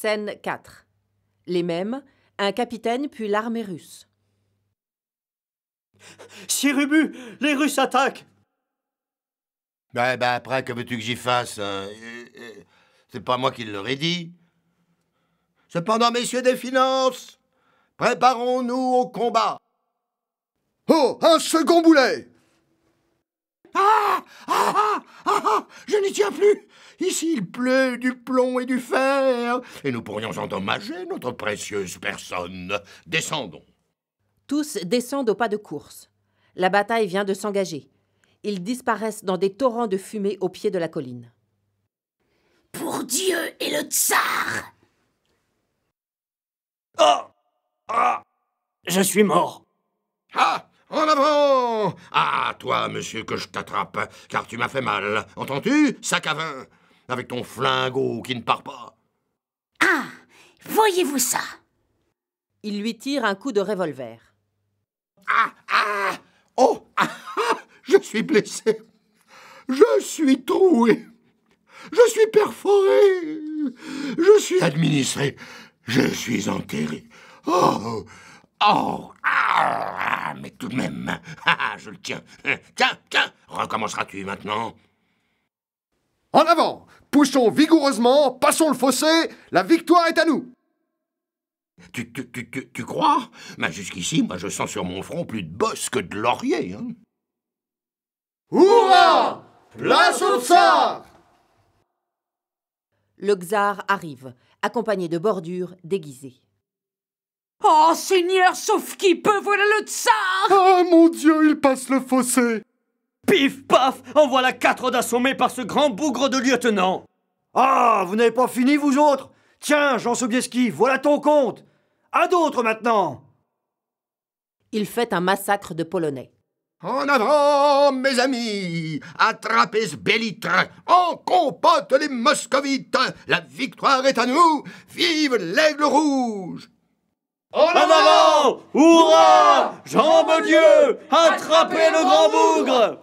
Scène 4. Les mêmes, un capitaine puis l'armée russe. Sirubu, les Russes attaquent Ben, après, que veux-tu que j'y fasse euh, euh, euh, C'est pas moi qui l'aurais dit. Cependant, messieurs des finances, préparons-nous au combat. Oh, un second boulet ah, ah ah, ah ah Je n'y tiens plus Ici, il pleut du plomb et du fer, et nous pourrions endommager notre précieuse personne. Descendons. Tous descendent au pas de course. La bataille vient de s'engager. Ils disparaissent dans des torrents de fumée au pied de la colline. Pour Dieu et le tsar Ah Je suis mort Ah En avant ah, toi, monsieur, que je t'attrape, car tu m'as fait mal. Entends-tu, sac à vin Avec ton flingot qui ne part pas. Ah Voyez-vous ça Il lui tire un coup de revolver. Ah Ah Oh ah, ah, Je suis blessé Je suis troué Je suis perforé Je suis administré Je suis enterré Oh Oh, oh ah, mais tout de même, ah, ah, je le tiens. Tiens, tiens, recommenceras-tu maintenant En avant Poussons vigoureusement, passons le fossé, la victoire est à nous tu, tu, tu, crois Mais ben, jusqu'ici, moi, je sens sur mon front plus de bosse que de laurier. Hein Hurrah Place au tsar Le tsar arrive, accompagné de bordures déguisées. Oh Seigneur, sauf qui peut, voilà le tsar Ah mon Dieu, il passe le fossé Pif paf En voilà quatre d'assommés par ce grand bougre de lieutenant Ah, vous n'avez pas fini, vous autres Tiens, Jean Sobieski, voilà ton compte À d'autres maintenant Il fait un massacre de Polonais. En avant, mes amis Attrapez ce bellitre En compote les moscovites La victoire est à nous Vive l'aigle rouge en avant Hurrah Jean Dieu Attrapez le grand bougre